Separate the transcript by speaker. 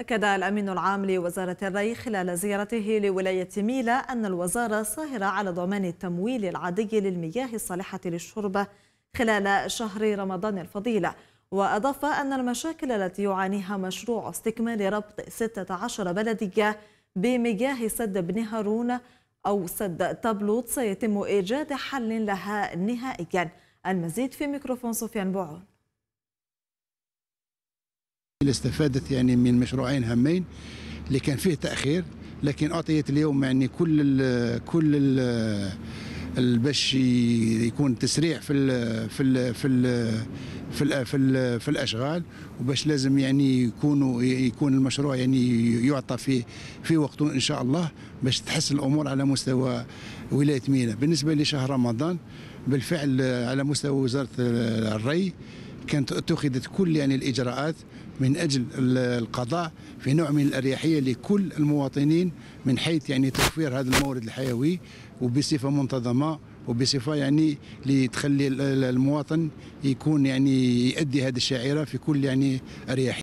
Speaker 1: أكد الأمين العام لوزارة الري خلال زيارته لولاية ميلا أن الوزارة صاهرة على ضمان التمويل العادي للمياه الصالحة للشرب خلال شهر رمضان الفضيلة وأضاف أن المشاكل التي يعانيها مشروع استكمال ربط 16 بلدية بمياه سد بن هارون أو سد تابلوت سيتم إيجاد حل لها نهائيا المزيد في ميكروفون سفيان بوعون
Speaker 2: اللي استفادت يعني من مشروعين هامين اللي كان فيه تاخير لكن اعطيت اليوم يعني كل الـ كل ال باش يكون تسريع في الـ في الـ في الـ في الـ في, الـ في الاشغال وباش لازم يعني يكونوا يكون المشروع يعني يعطى في في وقته ان شاء الله باش تحسن الامور على مستوى ولايه مينا بالنسبه لشهر رمضان بالفعل على مستوى وزاره الري كانت اتخذت كل يعني الاجراءات من اجل القضاء في نوع من الاريحيه لكل المواطنين من حيث يعني توفير هذا المورد الحيوي وبصفه منتظمه وبصفه يعني لتخلي المواطن يكون يعني يؤدي هذه الشعيره في كل يعني اريحيه